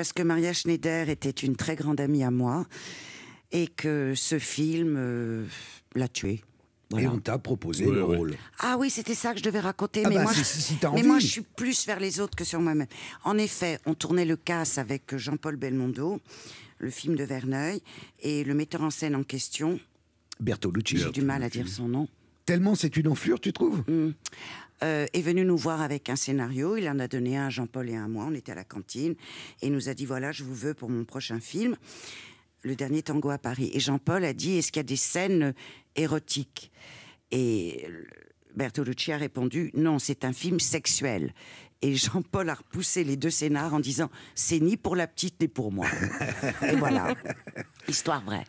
parce que Maria Schneider était une très grande amie à moi et que ce film euh, l'a tuée. Et on t'a proposé le rôle. Ah oui, c'était ça que je devais raconter. Ah bah, mais moi, mais moi, je suis plus vers les autres que sur moi-même. En effet, on tournait le casse avec Jean-Paul Belmondo, le film de Verneuil, et le metteur en scène en question. Bertolucci. J'ai du mal à dire son nom. Tellement c'est une enflure, tu trouves hmm. euh, Est venu nous voir avec un scénario. Il en a donné un à Jean-Paul et un à moi. On était à la cantine et il nous a dit voilà, je vous veux pour mon prochain film, le dernier tango à Paris. Et Jean-Paul a dit est-ce qu'il y a des scènes érotiques Et Bertolucci a répondu non, c'est un film sexuel. Et Jean-Paul a repoussé les deux scénars en disant c'est ni pour la petite ni pour moi. et voilà, histoire vraie.